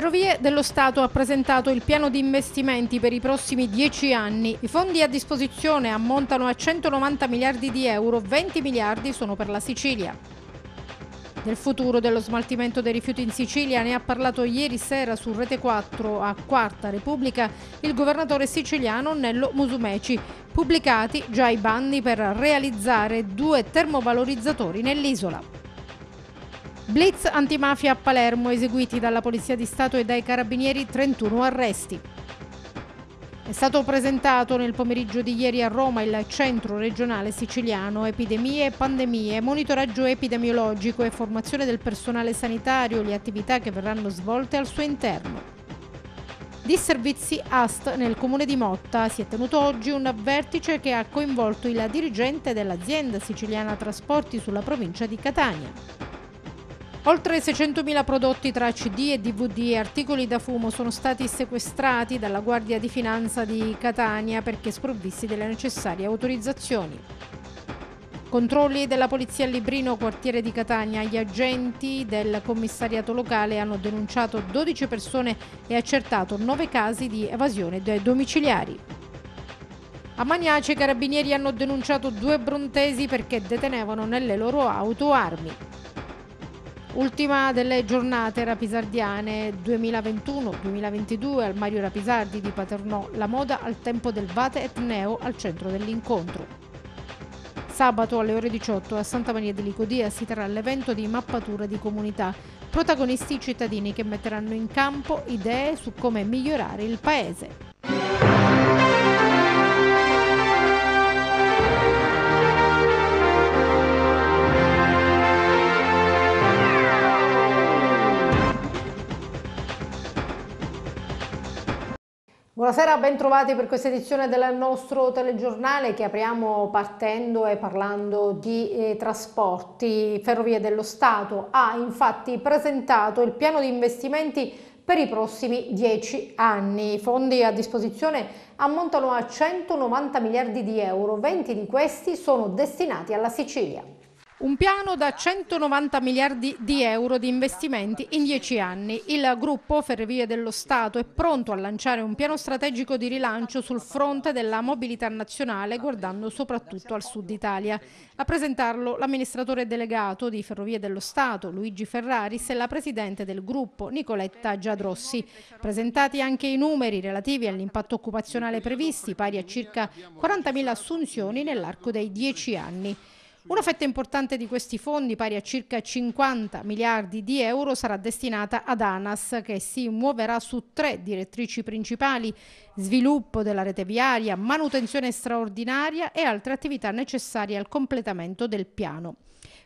Ferrovie dello Stato ha presentato il piano di investimenti per i prossimi dieci anni. I fondi a disposizione ammontano a 190 miliardi di euro, 20 miliardi sono per la Sicilia. Del futuro dello smaltimento dei rifiuti in Sicilia ne ha parlato ieri sera su Rete 4 a Quarta Repubblica il governatore siciliano Nello Musumeci, pubblicati già i bandi per realizzare due termovalorizzatori nell'isola. Blitz antimafia a Palermo eseguiti dalla Polizia di Stato e dai Carabinieri 31 arresti. È stato presentato nel pomeriggio di ieri a Roma il Centro regionale siciliano Epidemie e pandemie, monitoraggio epidemiologico e formazione del personale sanitario, le attività che verranno svolte al suo interno. Di servizi AST nel comune di Motta si è tenuto oggi un vertice che ha coinvolto il dirigente dell'azienda siciliana trasporti sulla provincia di Catania. Oltre 600.000 prodotti tra CD e DVD e articoli da fumo sono stati sequestrati dalla Guardia di Finanza di Catania perché sprovvisti delle necessarie autorizzazioni. Controlli della polizia a Librino, quartiere di Catania. Gli agenti del commissariato locale hanno denunciato 12 persone e accertato 9 casi di evasione dei domiciliari. A Maniace i carabinieri hanno denunciato due brontesi perché detenevano nelle loro auto armi. Ultima delle giornate rapisardiane 2021-2022 al Mario Rapisardi di Paternò, la moda al tempo del Vate et Neo al centro dell'incontro. Sabato alle ore 18 a Santa Maria di Licodia si terrà l'evento di mappatura di comunità, protagonisti cittadini che metteranno in campo idee su come migliorare il paese. Buonasera, bentrovati per questa edizione del nostro telegiornale che apriamo partendo e parlando di eh, trasporti. Ferrovie dello Stato ha infatti presentato il piano di investimenti per i prossimi dieci anni. I fondi a disposizione ammontano a 190 miliardi di euro, 20 di questi sono destinati alla Sicilia. Un piano da 190 miliardi di euro di investimenti in dieci anni. Il gruppo Ferrovie dello Stato è pronto a lanciare un piano strategico di rilancio sul fronte della mobilità nazionale guardando soprattutto al sud Italia. A presentarlo l'amministratore delegato di Ferrovie dello Stato Luigi Ferraris e la presidente del gruppo Nicoletta Giadrossi. Presentati anche i numeri relativi all'impatto occupazionale previsti pari a circa 40.000 assunzioni nell'arco dei dieci anni. Una fetta importante di questi fondi, pari a circa 50 miliardi di euro, sarà destinata ad ANAS, che si muoverà su tre direttrici principali, sviluppo della rete viaria, manutenzione straordinaria e altre attività necessarie al completamento del piano.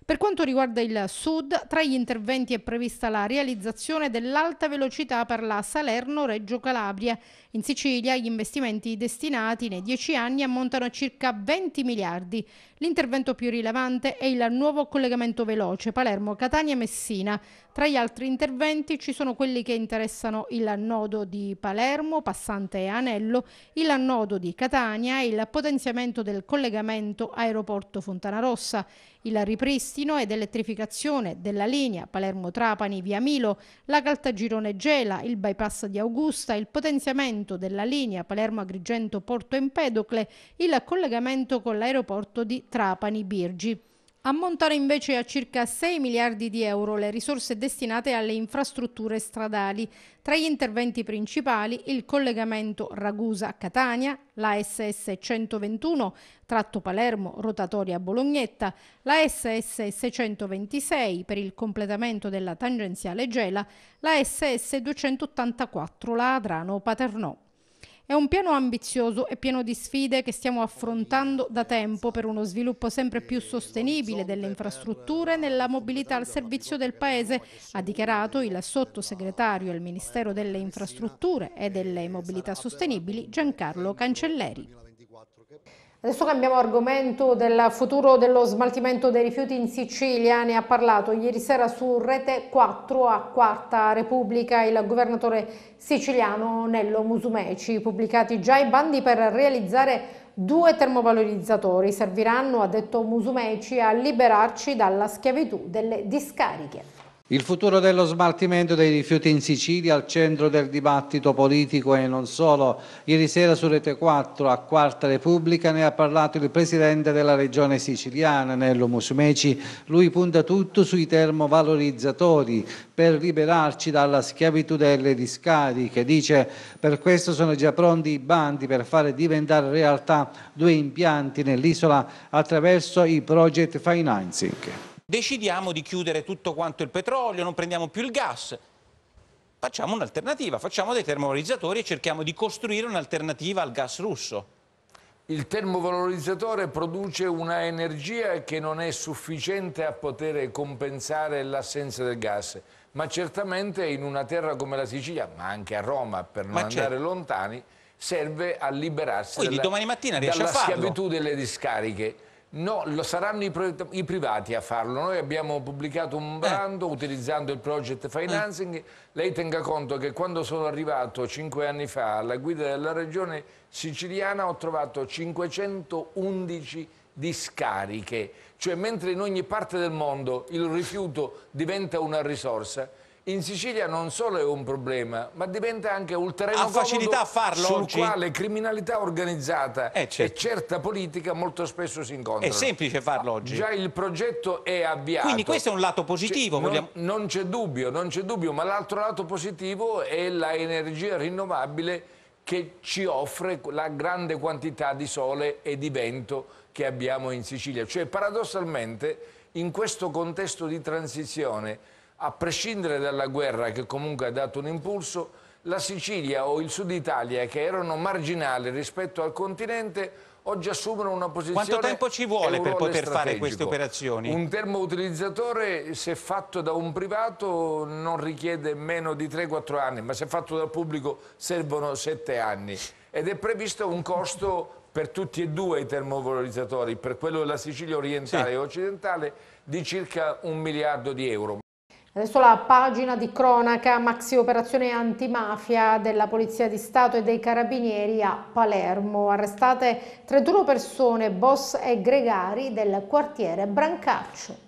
Per quanto riguarda il sud, tra gli interventi è prevista la realizzazione dell'alta velocità per la Salerno-Reggio Calabria. In Sicilia gli investimenti destinati nei dieci anni ammontano a circa 20 miliardi. L'intervento più rilevante è il nuovo collegamento veloce Palermo-Catania-Messina. Tra gli altri interventi ci sono quelli che interessano il nodo di Palermo, Passante Anello, il nodo di Catania e il potenziamento del collegamento aeroporto Fontana Rossa, il ripristino ed elettrificazione della linea Palermo-Trapani via Milo, la Caltagirone-Gela, il bypass di Augusta, il potenziamento della linea Palermo-Agrigento-Porto Empedocle, il collegamento con l'aeroporto di Trapani-Birgi. Ammontano invece a circa 6 miliardi di euro le risorse destinate alle infrastrutture stradali. Tra gli interventi principali il collegamento Ragusa-Catania, la SS 121 tratto Palermo rotatoria Bolognetta, la SS 626 per il completamento della tangenziale Gela, la SS 284 la Adrano-Paternò. È un piano ambizioso e pieno di sfide che stiamo affrontando da tempo per uno sviluppo sempre più sostenibile delle infrastrutture nella mobilità al servizio del Paese, ha dichiarato il sottosegretario al Ministero delle Infrastrutture e delle Mobilità Sostenibili Giancarlo Cancelleri. Adesso cambiamo argomento del futuro dello smaltimento dei rifiuti in Sicilia, ne ha parlato ieri sera su Rete 4 a Quarta Repubblica il governatore siciliano Nello Musumeci, pubblicati già i bandi per realizzare due termovalorizzatori, serviranno, ha detto Musumeci, a liberarci dalla schiavitù delle discariche. Il futuro dello smaltimento dei rifiuti in Sicilia al centro del dibattito politico e non solo. Ieri sera su Rete 4 a Quarta Repubblica ne ha parlato il presidente della regione siciliana, Nello Musumeci. Lui punta tutto sui termovalorizzatori per liberarci dalla schiavitù delle discariche. Dice per questo sono già pronti i bandi per fare diventare realtà due impianti nell'isola attraverso i project financing decidiamo di chiudere tutto quanto il petrolio, non prendiamo più il gas. Facciamo un'alternativa, facciamo dei termovalorizzatori e cerchiamo di costruire un'alternativa al gas russo. Il termovalorizzatore produce una energia che non è sufficiente a poter compensare l'assenza del gas, ma certamente in una terra come la Sicilia, ma anche a Roma, per non certo. andare lontani, serve a liberarsi Quindi, dalla, domani mattina dalla schiavitù delle discariche. No, lo saranno i, i, privati a farlo. Noi abbiamo pubblicato un bando eh. utilizzando il project eh. financing. Eh. Lei tenga conto che quando sono arrivato cinque anni fa alla guida della regione siciliana ho trovato 511 discariche. Cioè mentre in ogni parte del mondo il rifiuto diventa una risorsa, in Sicilia non solo è un problema, ma diventa anche un terreno ha facilità a farlo sul oggi? quale criminalità organizzata eh, certo. e certa politica molto spesso si incontrano. È semplice farlo oggi. Già il progetto è avviato. Quindi questo è un lato positivo. Vogliamo... Non, c'è dubbio, dubbio, ma l'altro lato positivo è l'energia rinnovabile che ci offre la grande quantità di sole e di vento che abbiamo in Sicilia. Cioè paradossalmente in questo contesto di transizione a prescindere dalla guerra che comunque ha dato un impulso, la Sicilia o il Sud Italia che erano marginali rispetto al continente oggi assumono una posizione Quanto tempo ci vuole per poter strategico. fare queste operazioni? Un termoutilizzatore se fatto da un privato non richiede meno di 3-4 anni, ma se fatto dal pubblico servono 7 anni ed è previsto un costo per tutti e due i termovalorizzatori, per quello della Sicilia orientale sì. e occidentale, di circa un miliardo di euro. Adesso la pagina di cronaca maxi operazione antimafia della Polizia di Stato e dei Carabinieri a Palermo. Arrestate 31 persone, boss e gregari del quartiere Brancaccio.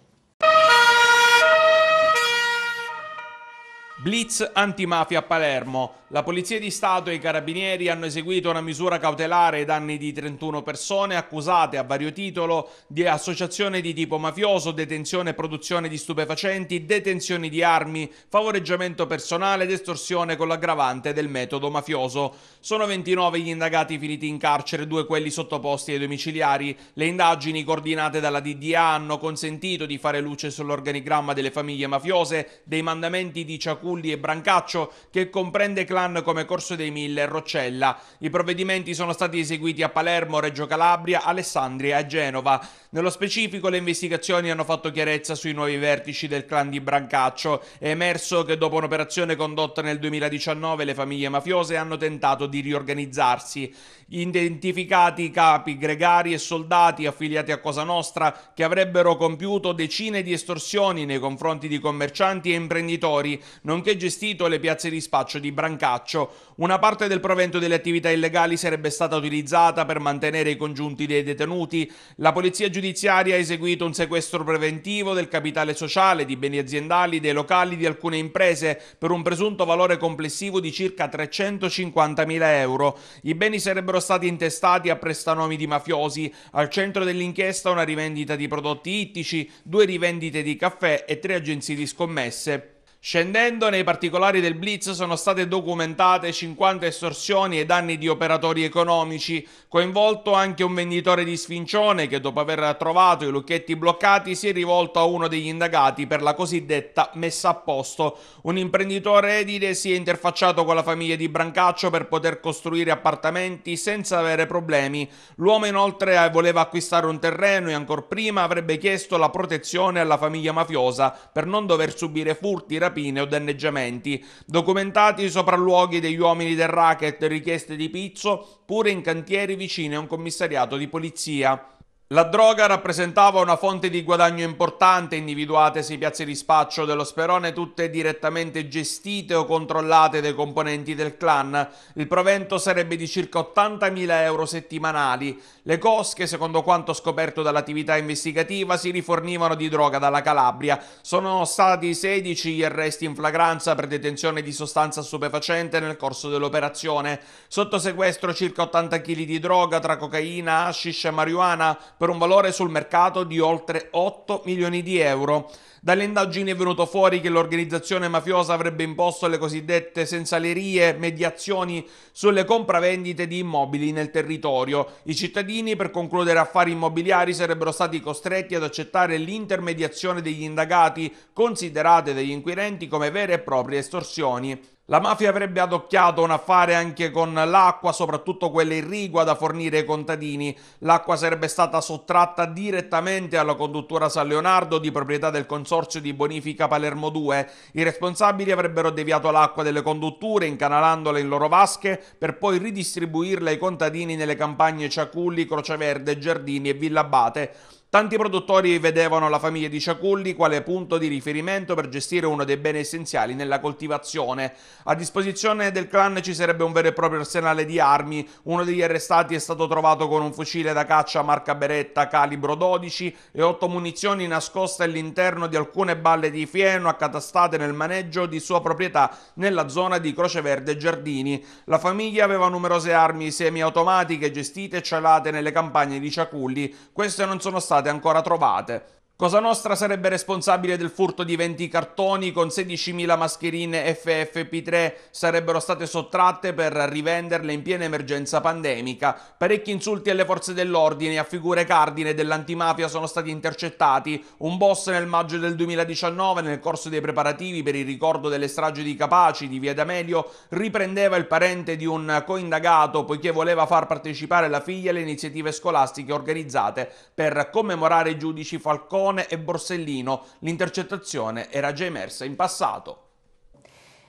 Blitz antimafia a Palermo. La Polizia di Stato e i Carabinieri hanno eseguito una misura cautelare ai danni di 31 persone accusate a vario titolo di associazione di tipo mafioso, detenzione e produzione di stupefacenti, detenzione di armi, favoreggiamento personale ed estorsione con l'aggravante del metodo mafioso. Sono 29 gli indagati finiti in carcere, due quelli sottoposti ai domiciliari. Le indagini coordinate dalla DDA hanno consentito di fare luce sull'organigramma delle famiglie mafiose, dei mandamenti di ciascuno Fasulli e Brancaccio, che comprende clan come Corso dei Mille e Roccella. I provvedimenti sono stati eseguiti a Palermo, Reggio Calabria, Alessandria e Genova. Nello specifico le investigazioni hanno fatto chiarezza sui nuovi vertici del clan di Brancaccio. È emerso che dopo un'operazione condotta nel 2019 le famiglie mafiose hanno tentato di riorganizzarsi. Identificati capi gregari e soldati affiliati a Cosa Nostra che avrebbero compiuto decine di estorsioni nei confronti di commercianti e imprenditori, nonché nonché gestito le piazze di spaccio di Brancaccio. Una parte del provento delle attività illegali sarebbe stata utilizzata per mantenere i congiunti dei detenuti. La polizia giudiziaria ha eseguito un sequestro preventivo del capitale sociale, di beni aziendali, dei locali di alcune imprese per un presunto valore complessivo di circa 350.000 euro. I beni sarebbero stati intestati a prestanomi di mafiosi. Al centro dell'inchiesta una rivendita di prodotti ittici, due rivendite di caffè e tre agenzie di scommesse. Scendendo nei particolari del blitz sono state documentate 50 estorsioni e danni di operatori economici, coinvolto anche un venditore di sfincione che dopo aver trovato i lucchetti bloccati si è rivolto a uno degli indagati per la cosiddetta messa a posto. Un imprenditore edile si è interfacciato con la famiglia di Brancaccio per poter costruire appartamenti senza avere problemi. L'uomo inoltre voleva acquistare un terreno e ancor prima avrebbe chiesto la protezione alla famiglia mafiosa per non dover subire furti, rapimenti rapine o danneggiamenti, documentati i sopralluoghi degli uomini del racket richieste di pizzo pure in cantieri vicini a un commissariato di polizia. La droga rappresentava una fonte di guadagno importante, individuatesi piazze di spaccio dello Sperone, tutte direttamente gestite o controllate dai componenti del clan. Il provento sarebbe di circa 80.000 euro settimanali. Le cosche, secondo quanto scoperto dall'attività investigativa, si rifornivano di droga dalla Calabria. Sono stati 16 gli arresti in flagranza per detenzione di sostanza stupefacente nel corso dell'operazione. Sotto sequestro circa 80 kg di droga tra cocaina, hashish e marijuana per un valore sul mercato di oltre 8 milioni di euro. Dalle indagini è venuto fuori che l'organizzazione mafiosa avrebbe imposto le cosiddette sensalerie, mediazioni sulle compravendite di immobili nel territorio. I cittadini per concludere affari immobiliari sarebbero stati costretti ad accettare l'intermediazione degli indagati, considerate dagli inquirenti come vere e proprie estorsioni. La mafia avrebbe adocchiato un affare anche con l'acqua, soprattutto quella irrigua da fornire ai contadini. L'acqua sarebbe stata sottratta direttamente alla conduttura San Leonardo di proprietà del consorzio di bonifica Palermo 2. I responsabili avrebbero deviato l'acqua delle condutture, incanalandola in loro vasche, per poi ridistribuirla ai contadini nelle campagne Ciaculli, Croceverde, Giardini e Villa Villabate. Tanti produttori vedevano la famiglia di Ciaculli quale punto di riferimento per gestire uno dei beni essenziali nella coltivazione. A disposizione del clan ci sarebbe un vero e proprio arsenale di armi, uno degli arrestati è stato trovato con un fucile da caccia marca Beretta calibro 12 e otto munizioni nascoste all'interno di alcune balle di fieno accatastate nel maneggio di sua proprietà nella zona di Croceverde Giardini. La famiglia aveva numerose armi semiautomatiche gestite e celate nelle campagne di Ciaculli. Queste non sono state state ancora trovate. Cosa Nostra sarebbe responsabile del furto di 20 cartoni con 16.000 mascherine FFP3 sarebbero state sottratte per rivenderle in piena emergenza pandemica. Parecchi insulti alle forze dell'ordine e a figure cardine dell'antimafia sono stati intercettati. Un boss nel maggio del 2019 nel corso dei preparativi per il ricordo delle stragi di Capaci di Via D'Amelio riprendeva il parente di un coindagato poiché voleva far partecipare la figlia alle iniziative scolastiche organizzate per commemorare i giudici Falcone Falcone e Borsellino. L'intercettazione era già emersa in passato.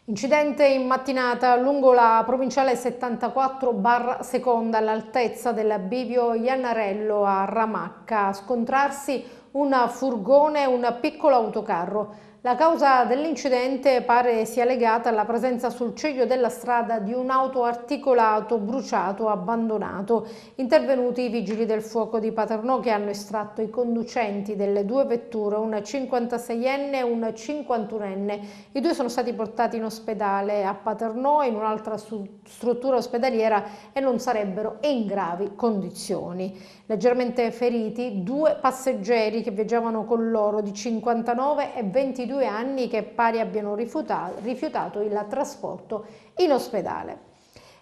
Incidente in mattinata lungo la provinciale 74 barra seconda all'altezza del bivio Iannarello a Ramacca. A scontrarsi un furgone e un piccolo autocarro. La causa dell'incidente pare sia legata alla presenza sul ciglio della strada di un auto articolato bruciato abbandonato. Intervenuti i vigili del fuoco di Paternò che hanno estratto i conducenti delle due vetture, un 56enne e un 51enne. I due sono stati portati in ospedale a Paternò in un'altra struttura ospedaliera e non sarebbero in gravi condizioni. Leggermente feriti due passeggeri che viaggiavano con loro di 59 e 22 due anni che pari abbiano rifiutato, rifiutato il trasporto in ospedale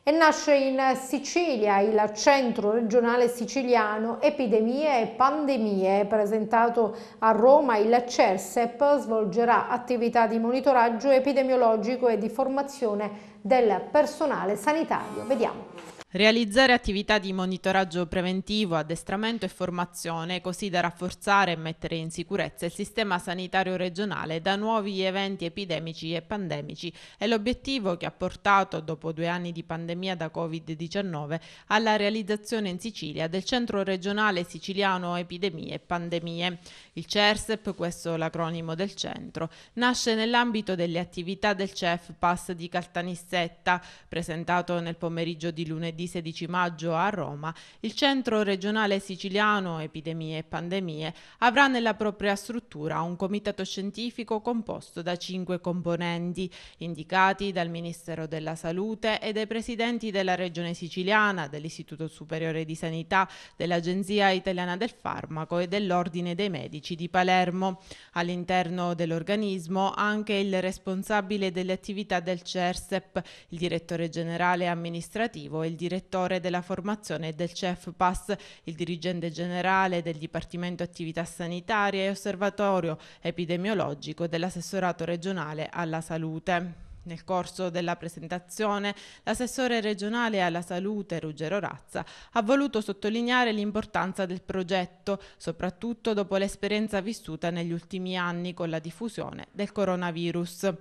e nasce in Sicilia il centro regionale siciliano epidemie e pandemie presentato a Roma il CERSEP svolgerà attività di monitoraggio epidemiologico e di formazione del personale sanitario vediamo Realizzare attività di monitoraggio preventivo, addestramento e formazione, così da rafforzare e mettere in sicurezza il sistema sanitario regionale da nuovi eventi epidemici e pandemici, è l'obiettivo che ha portato, dopo due anni di pandemia da Covid-19, alla realizzazione in Sicilia del Centro regionale siciliano Epidemie e Pandemie. Il CERSEP, questo l'acronimo del centro, nasce nell'ambito delle attività del CEF Pass di Caltanissetta, presentato nel pomeriggio di lunedì venerdì 16 maggio a Roma, il Centro regionale siciliano Epidemie e Pandemie avrà nella propria struttura un comitato scientifico composto da cinque componenti, indicati dal Ministero della Salute e dai presidenti della Regione siciliana, dell'Istituto Superiore di Sanità, dell'Agenzia Italiana del Farmaco e dell'Ordine dei Medici di Palermo. All'interno dell'organismo anche il responsabile delle attività del CERSEP, il direttore generale amministrativo e il direttore direttore della formazione del CEFPAS, il dirigente generale del Dipartimento Attività Sanitarie e Osservatorio Epidemiologico dell'assessorato regionale alla salute. Nel corso della presentazione, l'assessore regionale alla salute Ruggero Razza ha voluto sottolineare l'importanza del progetto, soprattutto dopo l'esperienza vissuta negli ultimi anni con la diffusione del coronavirus.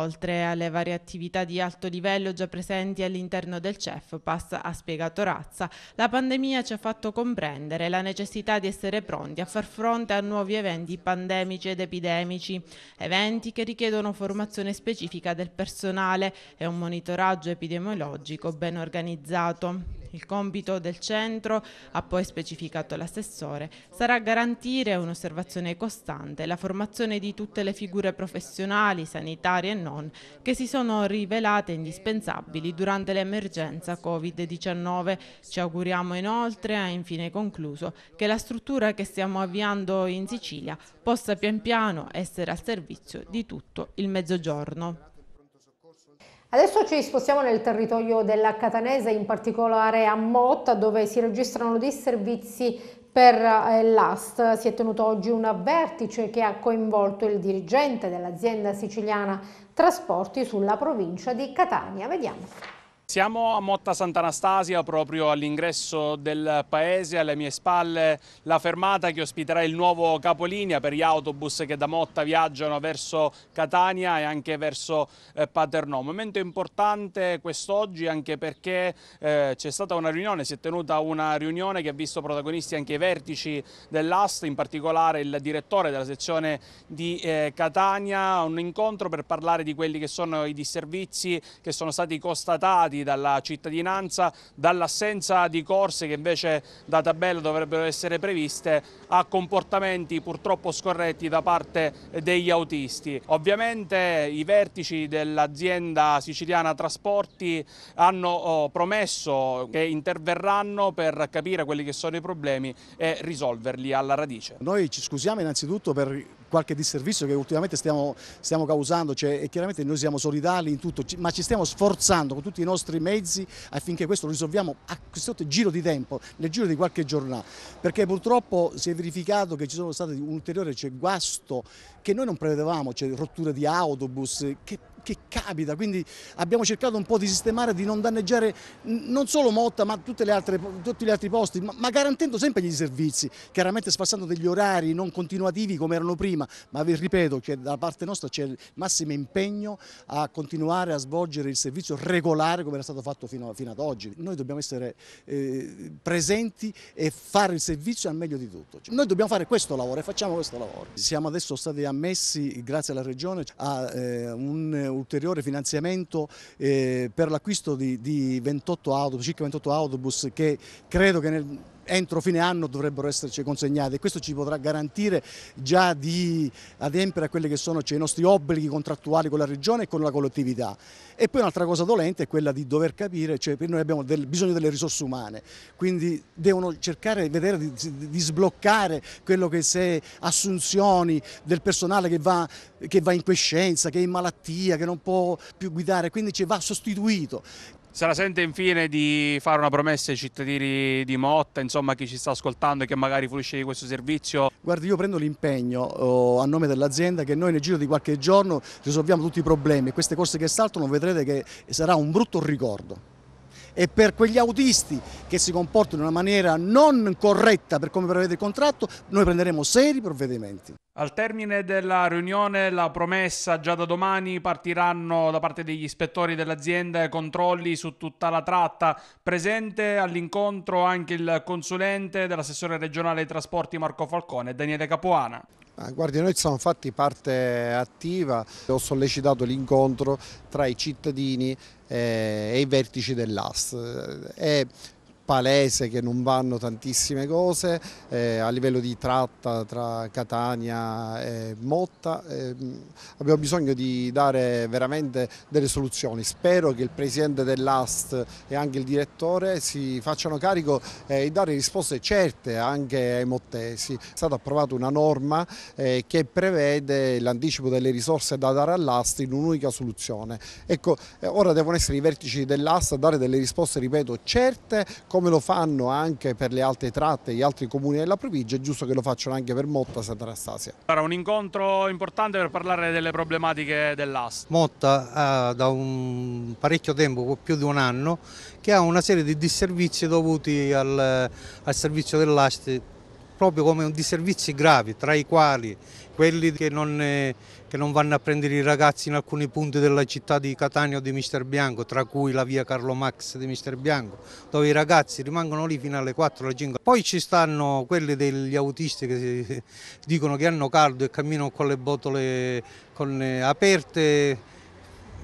Oltre alle varie attività di alto livello già presenti all'interno del CEF, passa a spiegato razza, la pandemia ci ha fatto comprendere la necessità di essere pronti a far fronte a nuovi eventi pandemici ed epidemici, eventi che richiedono formazione specifica del personale e un monitoraggio epidemiologico ben organizzato. Il compito del centro, ha poi specificato l'assessore, sarà garantire un'osservazione costante la formazione di tutte le figure professionali, sanitarie e non, che si sono rivelate indispensabili durante l'emergenza Covid-19. Ci auguriamo inoltre, ha infine concluso, che la struttura che stiamo avviando in Sicilia possa pian piano essere al servizio di tutto il Mezzogiorno. Adesso ci spostiamo nel territorio della Catanese, in particolare a Motta, dove si registrano dei servizi per eh, l'AST. Si è tenuto oggi un vertice che ha coinvolto il dirigente dell'azienda siciliana Trasporti sulla provincia di Catania. Vediamo. Siamo a Motta Sant'Anastasia, proprio all'ingresso del paese, alle mie spalle la fermata che ospiterà il nuovo capolinea per gli autobus che da Motta viaggiano verso Catania e anche verso eh, Paternò. Momento importante quest'oggi anche perché eh, c'è stata una riunione, si è tenuta una riunione che ha visto protagonisti anche i vertici dell'AST, in particolare il direttore della sezione di eh, Catania, un incontro per parlare di quelli che sono i disservizi che sono stati constatati danneggiati dalla cittadinanza, dall'assenza di corse che invece da tabella dovrebbero essere previste a comportamenti purtroppo scorretti da parte degli autisti. Ovviamente i vertici dell'azienda siciliana Trasporti hanno oh, promesso che interverranno per capire quelli che sono i problemi e risolverli alla radice. Noi ci scusiamo innanzitutto per qualche disservizio che ultimamente stiamo, stiamo causando cioè, e chiaramente noi siamo solidali in tutto, ma ci stiamo sforzando con tutti i nostri mezzi affinché questo lo risolviamo a questo giro di tempo, nel giro di qualche giornata, perché purtroppo si è verificato che ci sono stati un ulteriore cioè, guasto che noi non prevedevamo, cioè rotture di autobus, che che capita, quindi abbiamo cercato un po' di sistemare, di non danneggiare non solo Motta ma altre, tutti gli altri posti, ma, ma garantendo sempre gli servizi, chiaramente spassando degli orari non continuativi come erano prima, ma vi ripeto che da parte nostra c'è il massimo impegno a continuare a svolgere il servizio regolare come era stato fatto fino, fino ad oggi. Noi dobbiamo essere eh, presenti e fare il servizio al meglio di tutto. Cioè, noi dobbiamo fare questo lavoro e facciamo questo lavoro. Siamo adesso stati ammessi, grazie alla Regione, a eh, un ulteriore finanziamento eh, per l'acquisto di, di 28 autobus, circa 28 autobus che credo che nel entro fine anno dovrebbero esserci consegnate e questo ci potrà garantire già di adempiere a quelli che sono cioè, i nostri obblighi contrattuali con la regione e con la collettività. E poi un'altra cosa dolente è quella di dover capire, cioè noi abbiamo del, bisogno delle risorse umane, quindi devono cercare di vedere di, di sbloccare quello che se assunzioni del personale che va, che va in quiescenza, che è in malattia, che non può più guidare, quindi cioè, va sostituito. Se la sente infine di fare una promessa ai cittadini di Motta, insomma chi ci sta ascoltando e che magari fruisce di questo servizio? Guardi, io prendo l'impegno oh, a nome dell'azienda che noi nel giro di qualche giorno risolviamo tutti i problemi queste corse che saltano vedrete che sarà un brutto ricordo e per quegli autisti che si comportano in una maniera non corretta per come prevede il contratto, noi prenderemo seri provvedimenti. Al termine della riunione, la promessa già da domani partiranno da parte degli ispettori dell'azienda controlli su tutta la tratta. Presente all'incontro anche il consulente dell'assessore regionale dei trasporti Marco Falcone, Daniele Capuana. Guardi, noi siamo fatti parte attiva, ho sollecitato l'incontro tra i cittadini eh, e i vertici dell'AS. Eh, palese che non vanno tantissime cose eh, a livello di tratta tra Catania e Motta. Eh, abbiamo bisogno di dare veramente delle soluzioni. Spero che il presidente dell'AST e anche il direttore si facciano carico eh, dare risposte certe anche ai mottesi. È stata approvata una norma eh, che prevede l'anticipo delle risorse da dare all'AST in un'unica soluzione. Ecco, eh, ora devono essere i vertici dell'AST a dare delle risposte, ripeto, certe come lo fanno anche per le altre tratte gli altri comuni della provincia, è giusto che lo facciano anche per Motta Sant'Anastasia. Sarà un incontro importante per parlare delle problematiche dell'AS. Motta ha da un parecchio tempo, più di un anno, che ha una serie di disservizi dovuti al, al servizio dell'AS proprio come un disservizi gravi, tra i quali quelli che non che non vanno a prendere i ragazzi in alcuni punti della città di Catania o di Mister Bianco, tra cui la via Carlo Max di Mister Bianco, dove i ragazzi rimangono lì fino alle 4 alle 5. Poi ci stanno quelli degli autisti che si, dicono che hanno caldo e camminano con le botole con, eh, aperte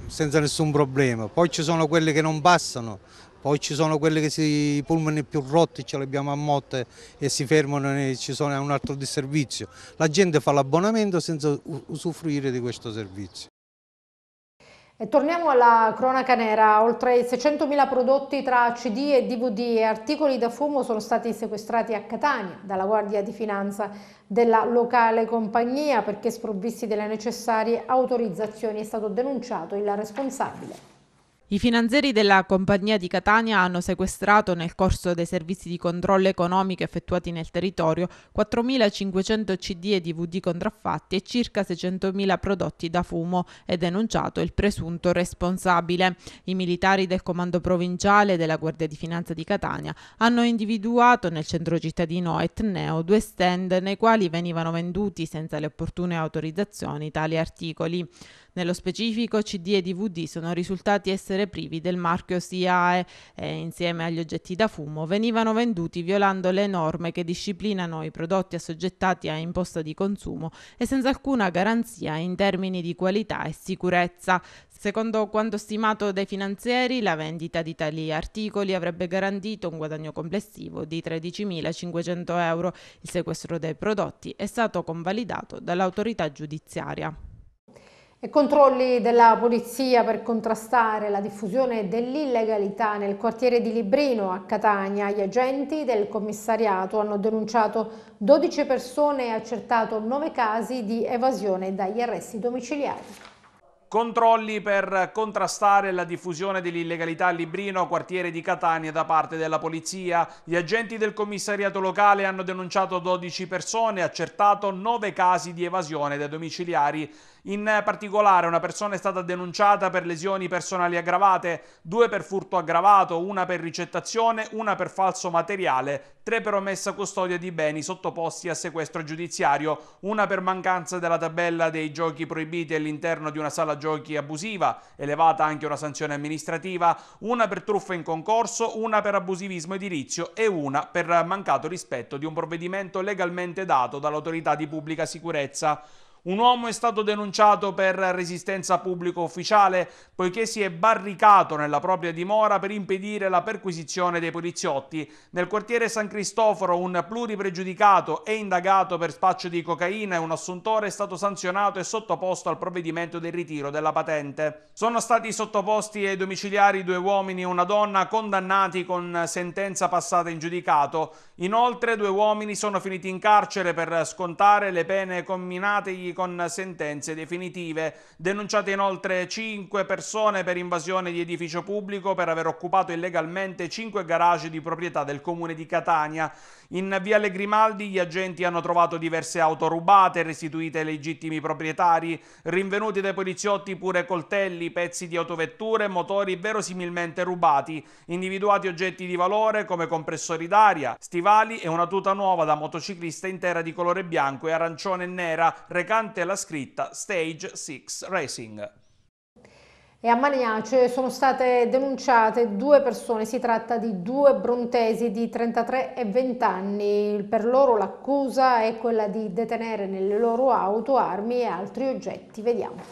senza nessun problema. Poi ci sono quelli che non passano poi ci sono quelle che si, i pullman più rotti ce li abbiamo a motte e si fermano e ci sono un altro disservizio. La gente fa l'abbonamento senza usufruire di questo servizio. E torniamo alla cronaca nera, oltre 600.000 prodotti tra CD e DVD e articoli da fumo sono stati sequestrati a Catania dalla Guardia di Finanza della locale compagnia perché sprovvisti delle necessarie autorizzazioni è stato denunciato il responsabile. I finanzieri della compagnia di Catania hanno sequestrato nel corso dei servizi di controllo economico effettuati nel territorio 4.500 CD e DVD contraffatti e circa 600.000 prodotti da fumo e denunciato il presunto responsabile. I militari del comando provinciale della Guardia di Finanza di Catania hanno individuato nel centro cittadino Etneo due stand nei quali venivano venduti senza le opportune autorizzazioni tali articoli. Nello specifico CD e DVD sono risultati essere privi del marchio SIAE e insieme agli oggetti da fumo venivano venduti violando le norme che disciplinano i prodotti assoggettati a imposta di consumo e senza alcuna garanzia in termini di qualità e sicurezza. Secondo quanto stimato dai finanzieri, la vendita di tali articoli avrebbe garantito un guadagno complessivo di 13.500 euro. Il sequestro dei prodotti è stato convalidato dall'autorità giudiziaria e controlli della polizia per contrastare la diffusione dell'illegalità nel quartiere di Librino a Catania. Gli agenti del commissariato hanno denunciato 12 persone e accertato 9 casi di evasione dagli arresti domiciliari. Controlli per contrastare la diffusione dell'illegalità a Librino, quartiere di Catania, da parte della polizia. Gli agenti del commissariato locale hanno denunciato 12 persone, e accertato 9 casi di evasione dai domiciliari in particolare una persona è stata denunciata per lesioni personali aggravate, due per furto aggravato, una per ricettazione, una per falso materiale, tre per omessa custodia di beni sottoposti a sequestro giudiziario, una per mancanza della tabella dei giochi proibiti all'interno di una sala giochi abusiva, elevata anche una sanzione amministrativa, una per truffa in concorso, una per abusivismo edilizio e una per mancato rispetto di un provvedimento legalmente dato dall'autorità di pubblica sicurezza. Un uomo è stato denunciato per resistenza pubblico ufficiale poiché si è barricato nella propria dimora per impedire la perquisizione dei poliziotti. Nel quartiere San Cristoforo un pluripregiudicato e indagato per spaccio di cocaina e un assuntore è stato sanzionato e sottoposto al provvedimento del ritiro della patente. Sono stati sottoposti ai domiciliari due uomini e una donna condannati con sentenza passata in giudicato. Inoltre due uomini sono finiti in carcere per scontare le pene comminategli con sentenze definitive. Denunciate inoltre 5 persone per invasione di edificio pubblico per aver occupato illegalmente 5 garage di proprietà del comune di Catania. In Viale Grimaldi gli agenti hanno trovato diverse auto rubate, e restituite ai legittimi proprietari, rinvenuti dai poliziotti pure coltelli, pezzi di autovetture e motori verosimilmente rubati, individuati oggetti di valore come compressori d'aria, stivali e una tuta nuova da motociclista intera di colore bianco e arancione e nera, recante mediante la scritta Stage 6 Racing. E a Maniace sono state denunciate due persone, si tratta di due brontesi di 33 e 20 anni. Per loro l'accusa è quella di detenere nelle loro auto armi e altri oggetti. Vediamo.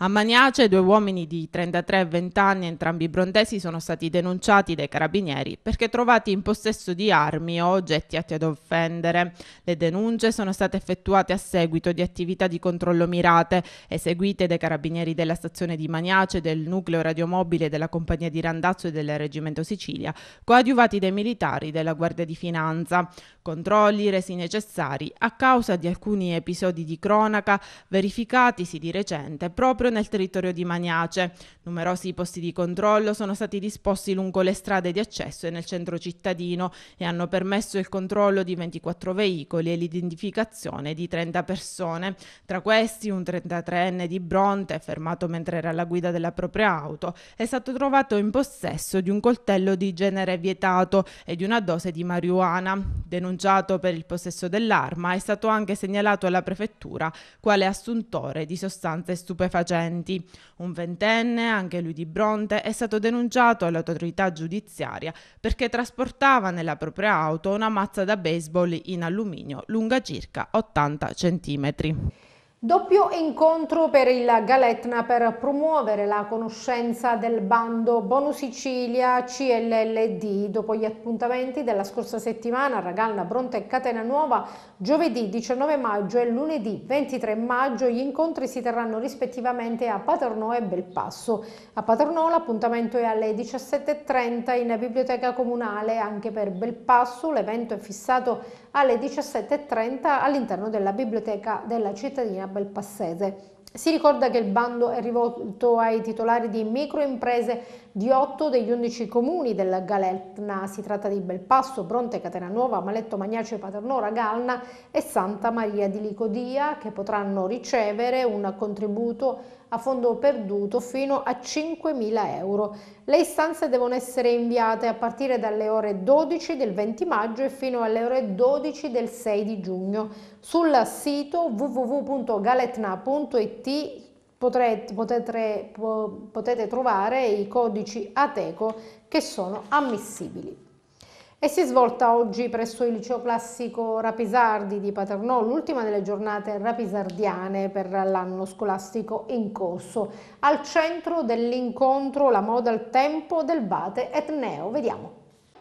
A Maniace due uomini di 33 e 20 anni, entrambi brontesi, sono stati denunciati dai carabinieri perché trovati in possesso di armi o oggetti atti ad offendere. Le denunce sono state effettuate a seguito di attività di controllo mirate eseguite dai carabinieri della stazione di Maniace, del nucleo radiomobile della compagnia di Randazzo e del Reggimento Sicilia, coadiuvati dai militari della Guardia di Finanza. Controlli resi necessari a causa di alcuni episodi di cronaca verificatisi di recente proprio euro nel territorio di Maniace. Numerosi posti di controllo sono stati disposti lungo le strade di accesso e nel centro cittadino e hanno permesso il controllo di 24 veicoli e l'identificazione di 30 persone. Tra questi un 33enne di Bronte, fermato mentre era alla guida della propria auto, è stato trovato in possesso di un coltello di genere vietato e di una dose di marijuana. Denunciato per il possesso dell'arma, è stato anche segnalato alla prefettura quale assuntore di sostanze stupefacenti docenti. Un ventenne, anche lui di Bronte, è stato denunciato all'autorità giudiziaria perché trasportava nella propria auto una mazza da baseball in alluminio lunga circa 80 centimetri. Doppio incontro per il Galetna per promuovere la conoscenza del bando Bonus Sicilia CLLD. Dopo gli appuntamenti della scorsa settimana a Ragalna, Bronte e Catena Nuova, giovedì 19 maggio e lunedì 23 maggio gli incontri si terranno rispettivamente a Paternò e Belpasso. A Paternò l'appuntamento è alle 17.30 in biblioteca comunale, anche per Belpasso l'evento è fissato alle 17.30 all'interno della biblioteca della cittadina Belpassese. Si ricorda che il bando è rivolto ai titolari di microimprese di 8 degli 11 comuni del Galetna. Si tratta di Belpasso, Bronte, Catenanuova, Maletto Magnace, Paternora, Galna e Santa Maria di Licodia che potranno ricevere un contributo a fondo perduto fino a 5.000 euro. Le istanze devono essere inviate a partire dalle ore 12 del 20 maggio e fino alle ore 12 del 6 di giugno. Sul sito www.galetna.it Potrete, potete, potete trovare i codici ATECO che sono ammissibili e si è svolta oggi presso il liceo classico Rapisardi di Paternò, l'ultima delle giornate rapisardiane per l'anno scolastico in corso. Al centro dell'incontro la moda al tempo del Bate Etneo. Vediamo.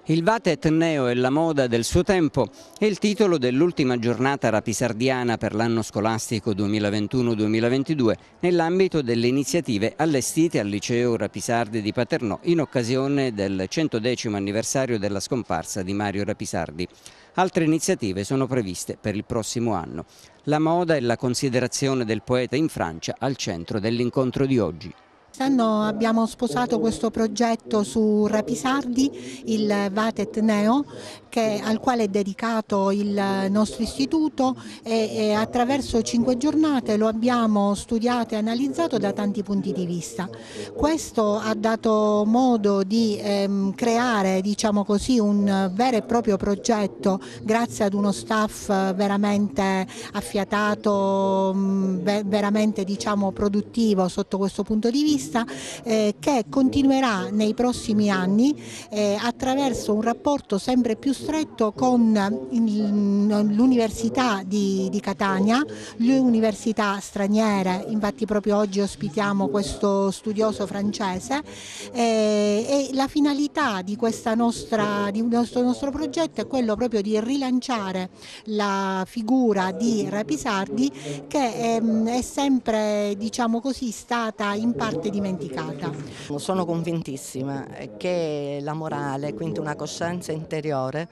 Il Vate Etneo e la moda del suo tempo è il titolo dell'ultima giornata rapisardiana per l'anno scolastico 2021-2022 nell'ambito delle iniziative allestite al liceo Rapisardi di Paternò in occasione del 110 anniversario della scomparsa di Mario Rapisardi. Altre iniziative sono previste per il prossimo anno. La moda e la considerazione del poeta in Francia al centro dell'incontro di oggi. Quest'anno abbiamo sposato questo progetto su Rapisardi, il Vatet Neo, che, al quale è dedicato il nostro istituto e, e attraverso cinque giornate lo abbiamo studiato e analizzato da tanti punti di vista. Questo ha dato modo di ehm, creare diciamo così, un vero e proprio progetto grazie ad uno staff veramente affiatato, veramente diciamo, produttivo sotto questo punto di vista vista eh, che continuerà nei prossimi anni eh, attraverso un rapporto sempre più stretto con l'Università di, di, Catania, le università straniere, infatti proprio oggi ospitiamo questo studioso francese eh, e la finalità di, nostra, di questo nostro progetto è quello proprio di rilanciare la figura di Rapisardi che è, ehm, è sempre diciamo così, stata in parte di dimenticata. Sono convintissima che la morale, quindi una coscienza interiore,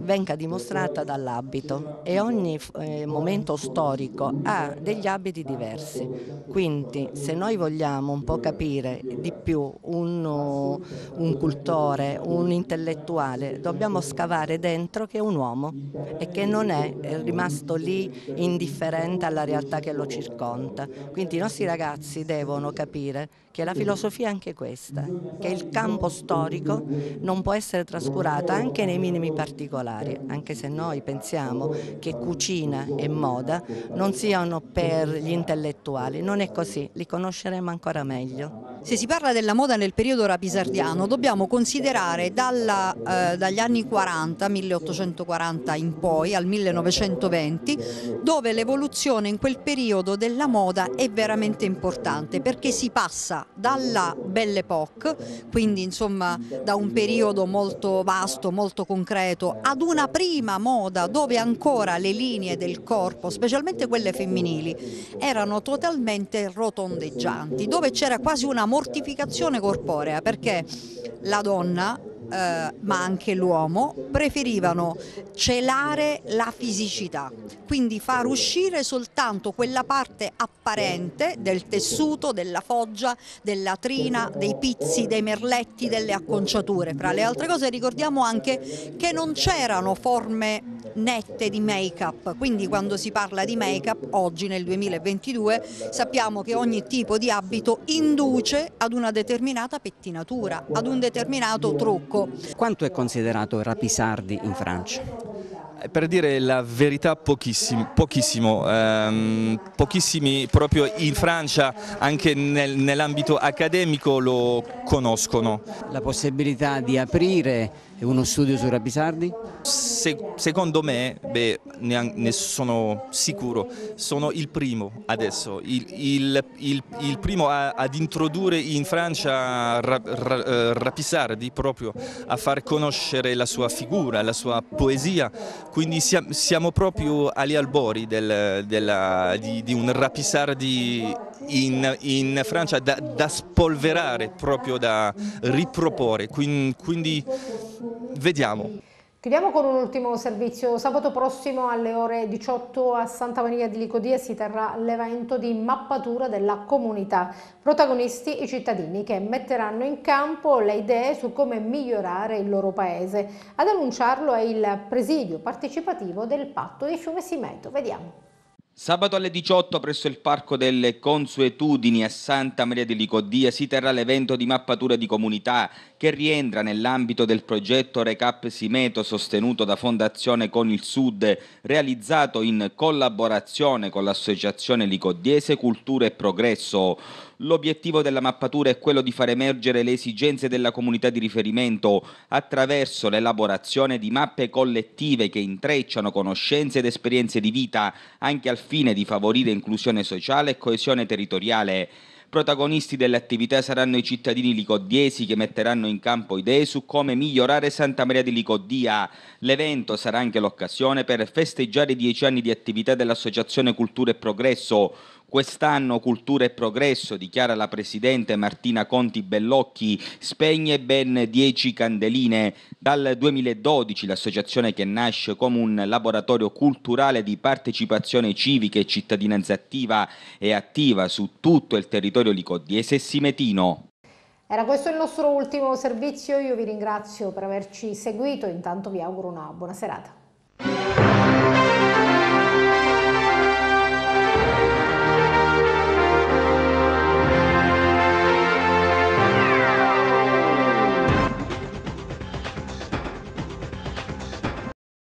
venga dimostrata dall'abito e ogni eh, momento storico ha degli abiti diversi. Quindi se noi vogliamo un po' capire di più uno, uh, un cultore, un intellettuale, dobbiamo scavare dentro che è un uomo e che non è rimasto lì indifferente alla realtà che lo circonda. Quindi i nostri ragazzi devono capire che la filosofia è anche questa, che il campo storico non può essere trascurato anche nei minimi particolari, anche se noi pensiamo che cucina e moda non siano per gli intellettuali, non è così, li conosceremo ancora meglio. Se si parla della moda nel periodo rapisardiano dobbiamo considerare dalla, eh, dagli anni 40, 1840 in poi, al 1920, dove l'evoluzione in quel periodo della moda è veramente importante perché si passa dalla Belle Époque, quindi insomma da un periodo molto vasto, molto concreto, ad una prima moda dove ancora le linee del corpo, specialmente quelle femminili, erano totalmente rotondeggianti, dove c'era quasi una mortificazione corporea perché la donna eh, ma anche l'uomo preferivano celare la fisicità, quindi far uscire soltanto quella parte apparente del tessuto, della foggia, della trina, dei pizzi, dei merletti, delle acconciature. Fra le altre cose ricordiamo anche che non c'erano forme nette di make-up, quindi quando si parla di make-up oggi nel 2022 sappiamo che ogni tipo di abito induce ad una determinata pettinatura, ad un determinato trucco Ecco. Quanto è considerato Rapisardi in Francia? Eh, per dire la verità pochissimo, pochissimo ehm, pochissimi proprio in Francia anche nel, nell'ambito accademico lo conoscono. La possibilità di aprire e uno studio su Rabbi Sardi? Se, secondo me, beh, ne, ne, sono sicuro, sono il primo adesso, il, il, il, il primo a, ad introdurre in Francia ra, eh, Rabbi Sardi proprio, a far conoscere la sua figura, la sua poesia, quindi siamo, siamo proprio agli albori del, della, di, di, un Rabbi Sardi in, in Francia da, da spolverare, proprio da riproporre, quindi, quindi Vediamo. Chiudiamo con un ultimo servizio. Sabato prossimo alle ore 18 a Santa Maria di Licodia si terrà l'evento di mappatura della comunità. Protagonisti i cittadini che metteranno in campo le idee su come migliorare il loro paese. Ad annunciarlo è il presidio partecipativo del patto di Fiume Simeto. Vediamo. Sabato alle 18 presso il Parco delle Consuetudini a Santa Maria di Licodia si terrà l'evento di mappatura di comunità che rientra nell'ambito del progetto Recap Simeto sostenuto da Fondazione Con il Sud, realizzato in collaborazione con l'Associazione Licodiese Cultura e Progresso. L'obiettivo della mappatura è quello di far emergere le esigenze della comunità di riferimento attraverso l'elaborazione di mappe collettive che intrecciano conoscenze ed esperienze di vita anche al fine di favorire inclusione sociale e coesione territoriale. Protagonisti delle attività saranno i cittadini licodiesi che metteranno in campo idee su come migliorare Santa Maria di Licodia. L'evento sarà anche l'occasione per festeggiare i dieci anni di attività dell'Associazione Cultura e Progresso, Quest'anno Cultura e Progresso, dichiara la presidente Martina Conti Bellocchi, spegne ben 10 candeline. Dal 2012 l'associazione che nasce come un laboratorio culturale di partecipazione civica e cittadinanza attiva è attiva su tutto il territorio licodiese e simetino. Era questo il nostro ultimo servizio, io vi ringrazio per averci seguito, intanto vi auguro una buona serata.